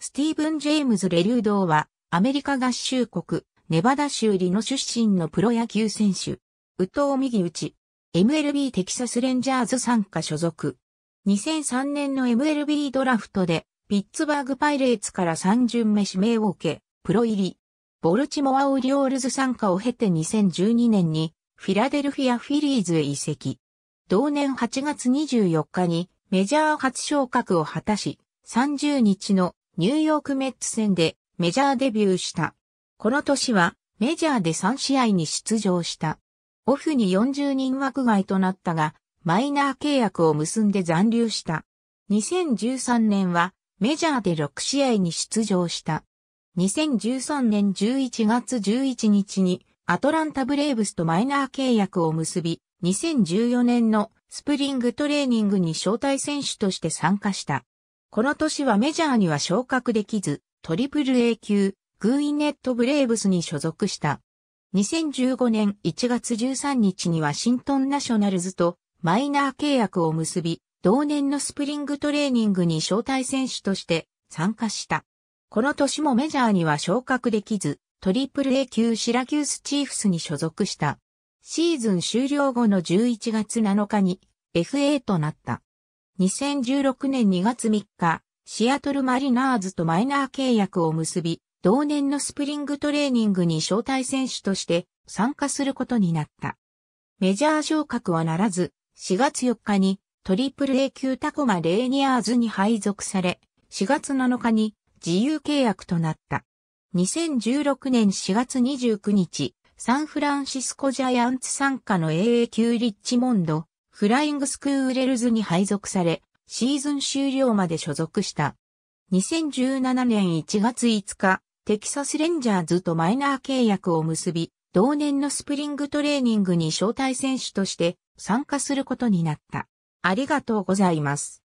スティーブン・ジェームズ・レリュードーは、アメリカ合衆国、ネバダ州リノ出身のプロ野球選手。宇藤右内。MLB テキサスレンジャーズ参加所属。2003年の MLB ドラフトで、ピッツバーグパイレーツから3巡目指名を受け、プロ入り。ボルチモア・オリオールズ参加を経て2012年に、フィラデルフィア・フィリーズへ移籍。同年8月24日に、メジャー初昇格を果たし、30日のニューヨークメッツ戦でメジャーデビューした。この年はメジャーで3試合に出場した。オフに40人枠外となったが、マイナー契約を結んで残留した。2013年はメジャーで6試合に出場した。2013年11月11日にアトランタブレーブスとマイナー契約を結び、2014年のスプリングトレーニングに招待選手として参加した。この年はメジャーには昇格できず、トリプル A 級、グーインネットブレーブスに所属した。2015年1月13日にワシントンナショナルズとマイナー契約を結び、同年のスプリングトレーニングに招待選手として参加した。この年もメジャーには昇格できず、トリプル A 級シラキュースチーフスに所属した。シーズン終了後の11月7日に FA となった。2016年2月3日、シアトルマリナーズとマイナー契約を結び、同年のスプリングトレーニングに招待選手として参加することになった。メジャー昇格はならず、4月4日にトリプル A 級タコマレーニアーズに配属され、4月7日に自由契約となった。2016年4月29日、サンフランシスコジャイアンツ参加の AA 級リッチモンド、フライングスクーレルズに配属され、シーズン終了まで所属した。2017年1月5日、テキサスレンジャーズとマイナー契約を結び、同年のスプリングトレーニングに招待選手として参加することになった。ありがとうございます。